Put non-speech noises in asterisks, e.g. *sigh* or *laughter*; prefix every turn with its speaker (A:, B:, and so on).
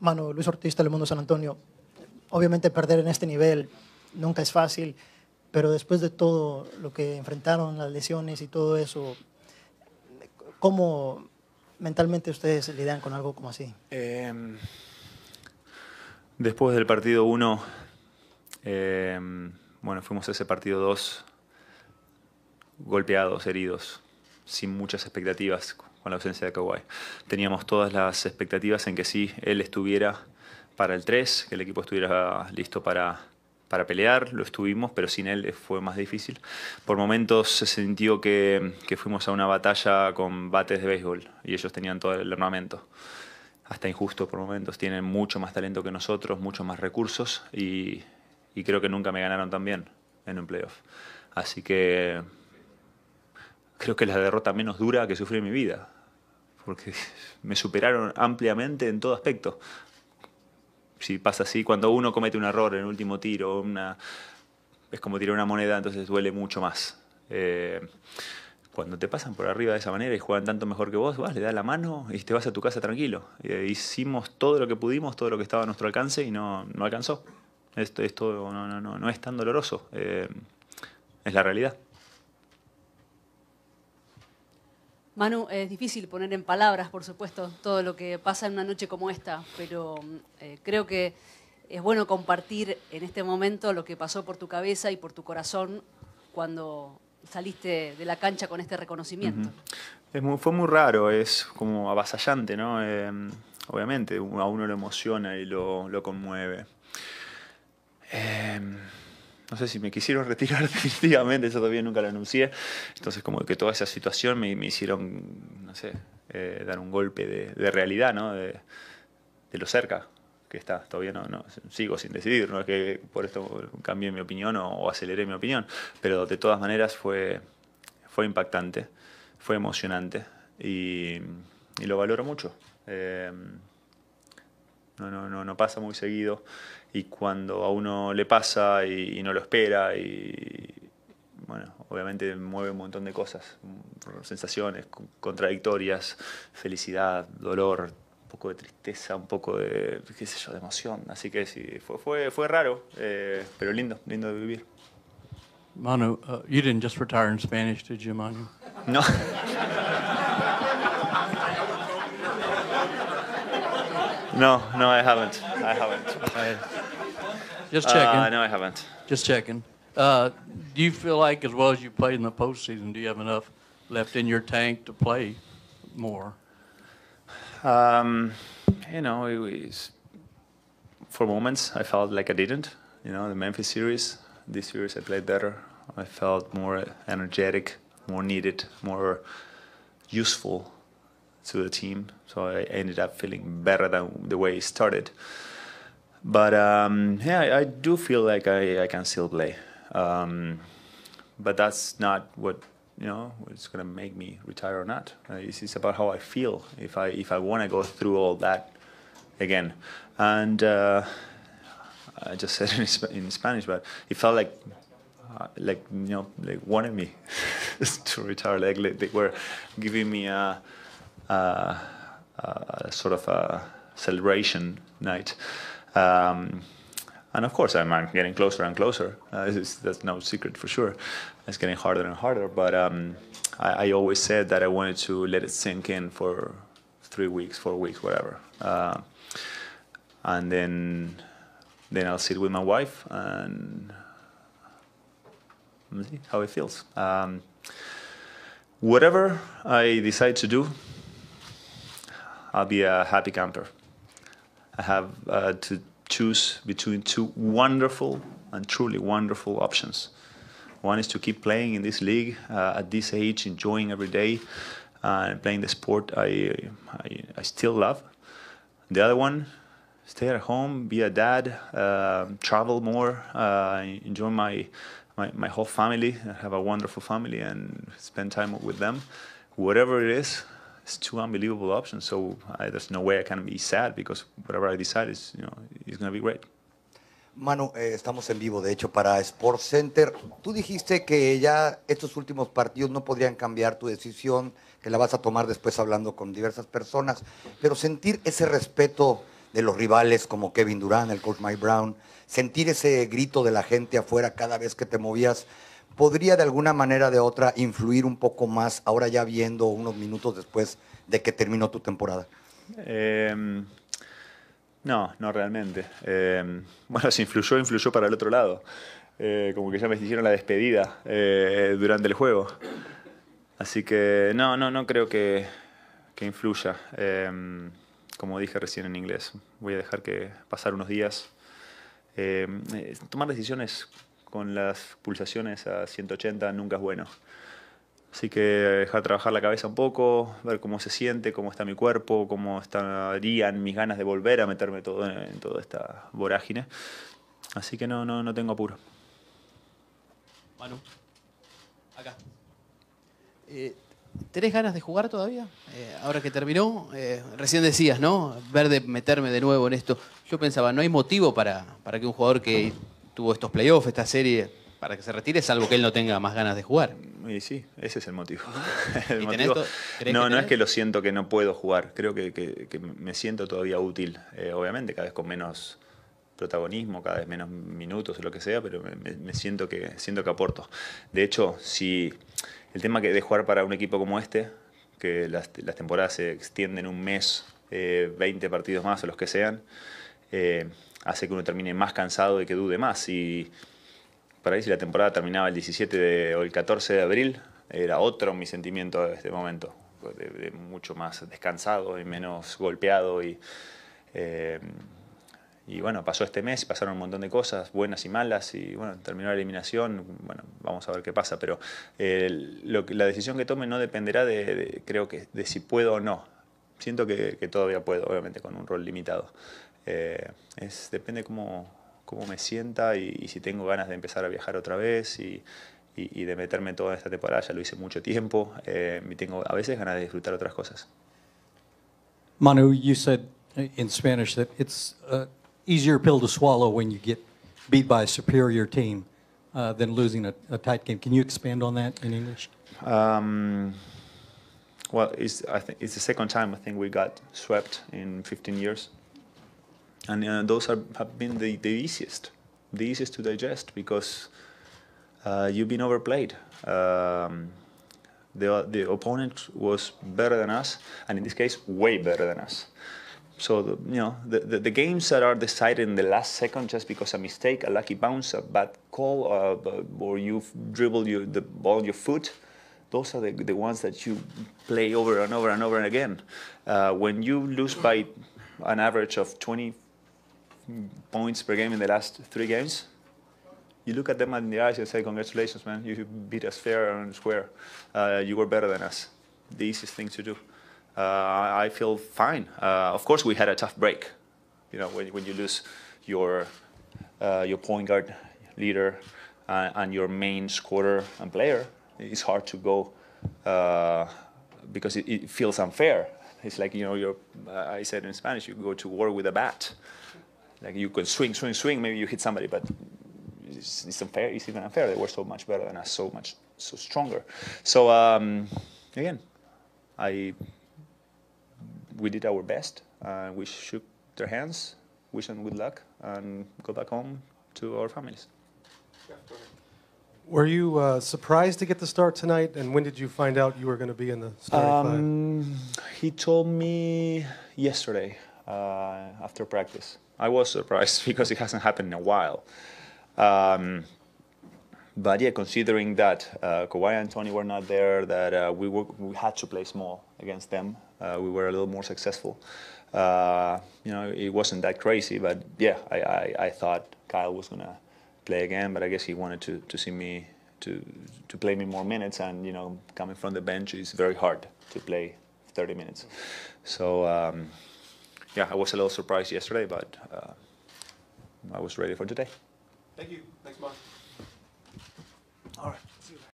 A: Mano, Luis Ortiz, Mundo San Antonio. Obviamente perder en este nivel nunca es fácil, pero después de todo lo que enfrentaron, las lesiones y todo eso, ¿cómo mentalmente ustedes lidian con algo como así? Em, después del partido 1, em, bueno, fuimos a ese partido 2 golpeados, heridos sin muchas expectativas con la ausencia de Kawhi. Teníamos todas las expectativas en que sí, él estuviera para el 3, que el equipo estuviera listo para, para pelear, lo estuvimos, pero sin él fue más difícil. Por momentos se sintió que, que fuimos a una batalla con bates de béisbol y ellos tenían todo el armamento hasta injusto por momentos. Tienen mucho más talento que nosotros, muchos más recursos y, y, creo que nunca me ganaron tan bien en un playoff. Así que creo que es la derrota menos dura que sufrí en mi vida, porque *laughs* me superaron ampliamente en todo aspecto. Si pasa así, cuando uno comete un error en el último tiro, una, es como tirar una moneda, entonces duele mucho más. Eh, cuando te pasan por arriba de esa manera y juegan tanto mejor que vos, vas, le das la mano y te vas a tu casa tranquilo. Eh, hicimos todo lo que pudimos, todo lo que estaba a nuestro alcance y no, no alcanzó. Esto, no, es tan doloroso. Eh, es la realidad. Manu, es difícil poner en palabras, por supuesto, todo lo que pasa en una noche como esta, pero eh, creo que es bueno compartir en este momento lo que pasó por tu cabeza y por tu corazón cuando saliste de la cancha con este reconocimiento. fue muy raro, es como avasallante, ¿no? Em, obviamente, a uno lo emociona y lo, conmueve. Em, no sé si me quisieron *laughs* retirar definitivamente, eso todavía nunca lo anuncié. Entonces como que toda esa situación me, me hicieron, no sé, eh, dar un golpe de, realidad, ¿no? De, de, lo cerca que está. Todavía no, sigo sin decidir, no es que por esto cambié mi opinión o, acelere aceleré mi opinión, pero de todas maneras fue, fue impactante, fue emocionante y, lo valoro mucho. Eh, no, no, no, no pasa muy seguido y cuando a uno le pasa y, no lo espera y bueno, obviamente mueve un montón de cosas, sensaciones contradictorias, felicidad, dolor, un poco de tristeza, un poco de, qué sé yo, de emoción. Así que sí, fue, fue, raro, eh, pero lindo, lindo de vivir. Manu, uh, you didn't just retire in Spanish, did you, Manu? No. *laughs* No, no, I haven't. I haven't. I, just checking. Uh, no, I haven't. Just checking. Uh, do you feel like, as well as you played in the postseason, do you have enough left in your tank to play more? Um, you know, it was, for moments I felt like I didn't. You know, the Memphis series, this series I played better. I felt more energetic, more needed, more useful to the team. So I ended up feeling better than the way it started. But um, yeah, I, I, do feel like I, I can still play. Um, but that's not what you know it's going to make me retire or not. Uh, it's, it's, about how I feel. If I if I want to go through all that again, and uh, I just *laughs* said it in, Spanish, but it felt like. Uh, like you know, they wanted me *laughs* to retire. Like, like they were giving me a, uh, uh, uh, sort of a celebration night. Um, and of course, I'm getting closer and closer. Uh, that's no secret for sure. It's getting harder and harder. But um, I, I, always said that I wanted to let it sink in for three weeks, four weeks, whatever. Uh, and then, then I'll sit with my wife and see how it feels. Um, whatever I decide to do, I'll be a happy camper. I have uh, to choose between two wonderful and truly wonderful options. One is to keep playing in this league uh, at this age, enjoying every day, and uh, playing the sport I, I, I, still love. The other one, stay at home, be a dad, uh, travel more, uh, enjoy my, my, my whole family, I have a wonderful family, and spend time with them. Whatever it is, it's two unbelievable options. So there's no way I can be sad because whatever I decide is, you know, is going to be great. Manu, eh, estamos en vivo, de hecho, para SportsCenter. Center. Tú dijiste que ya estos últimos partidos no podrían cambiar tu decisión, que la vas a tomar después hablando con diversas personas, pero sentir ese respeto de los rivales como Kevin Durant, el coach Mike Brown, sentir ese grito de la gente afuera cada vez que te movías, podría de alguna manera de otra influir un poco más, ahora ya viendo unos minutos después de que terminó tu temporada? Em, no, no realmente. Em, bueno, si influyó, influyó para el otro lado. Eh, como que ya me hicieron la despedida eh, durante el juego. Así que no, no, no creo que, que influya. Em, como dije recién en inglés, voy a dejar que pasar unos días. Eh, tomar decisiones con las pulsaciones a 180 nunca es bueno. Así que eh, dejar trabajar la cabeza un poco, ver cómo se siente, cómo está mi cuerpo, cómo estarían mis ganas de volver a meterme todo en, toda esta vorágine. Así que no, no, no tengo apuro. Manu, acá. Eh, ganas de jugar todavía? Eh, ahora que terminó, eh, recién decías, ¿no? Ver de meterme de nuevo en esto. Yo pensaba, no hay motivo para que un jugador que tuvo estos playoffs, esta serie, para que se retire, salvo que él no tenga más ganas de jugar. sí, ese es el motivo. *laughs* no, no es que lo siento que no puedo jugar, creo que, me siento todavía útil, eh, obviamente, cada vez con menos protagonismo, cada vez menos minutos o lo que sea, pero me, siento, que, siento que aporto. De hecho, si el tema que de jugar para un equipo como este, que las, temporadas se extienden un mes, 20 eh, partidos más o los que sean, eh, hace que uno termine más cansado y que dude más. Y para ahí si la temporada terminaba el 17 de, o el 14 de abril, era otro mi sentimiento de este momento, de, mucho más descansado y menos golpeado. Y, eh, y bueno, pasó este mes, pasaron un montón de cosas, buenas y malas, y bueno, terminó la eliminación, bueno, vamos a ver qué pasa, pero eh, la decisión que tome no dependerá de, creo que, de si puedo o no. Siento que todavía puedo, obviamente, con un rol limitado. Eh, es, depende cómo, cómo me sienta y, y, si tengo ganas de empezar a viajar otra vez y, y, y de meterme toda esta temporada. Ya lo hice mucho tiempo eh, y tengo a veces ganas de disfrutar otras cosas. Manu, you said in Spanish that it's an uh, easier pill to swallow when you get beat by a superior team uh, than losing a, a, tight game. Can you expand on that in English? Um, well, it's, I think it's the second time I think we got swept in 15 years and uh, those are, have been the, the easiest, the easiest to digest because uh, you've been overplayed. Um, the, the opponent was better than us, and in this case, way better than us. So, the, you know, the, the, the, games that are decided in the last second just because a mistake, a lucky bounce, a bad call, uh, or you dribble your, the ball your foot, those are the, the ones that you play over and over and over and again. Uh, when you lose by an average of 20, points per game in the last three games, you look at them in the eyes and say, congratulations, man, you beat us fair and square. Uh, you were better than us. The easiest thing to do. Uh, I feel fine. Uh, of course, we had a tough break. You know, when, when you lose your, uh, your point guard leader uh, and your main scorer and player, it's hard to go uh, because it, it, feels unfair. It's like, you know, I said in Spanish, you go to war with a bat. Like you can swing, swing, swing. Maybe you hit somebody, but it's, it's unfair. It's even unfair. They were so much better than us, so much so stronger. So um, again, I we did our best. Uh, we shook their hands, wish them good luck, and go back home to our families. Were you uh, surprised to get the start tonight? And when did you find out you were going to be in the starting um, five? He told me yesterday uh, after practice. I was surprised *laughs* because it hasn't happened in a while. Um, but yeah, considering that uh, Kawhi and Tony were not there, that uh, we, were, we had to play small against them, uh, we were a little more successful. Uh, you know, it wasn't that crazy, but yeah, I, I, I, thought Kyle was gonna play again, but I guess he wanted to, to see me to to play me more minutes, and you know, coming from the bench is very hard to play 30 minutes. So um, yeah, I was a little surprised yesterday, but uh, I was ready for today. Thank you. Thanks, Mark. All right.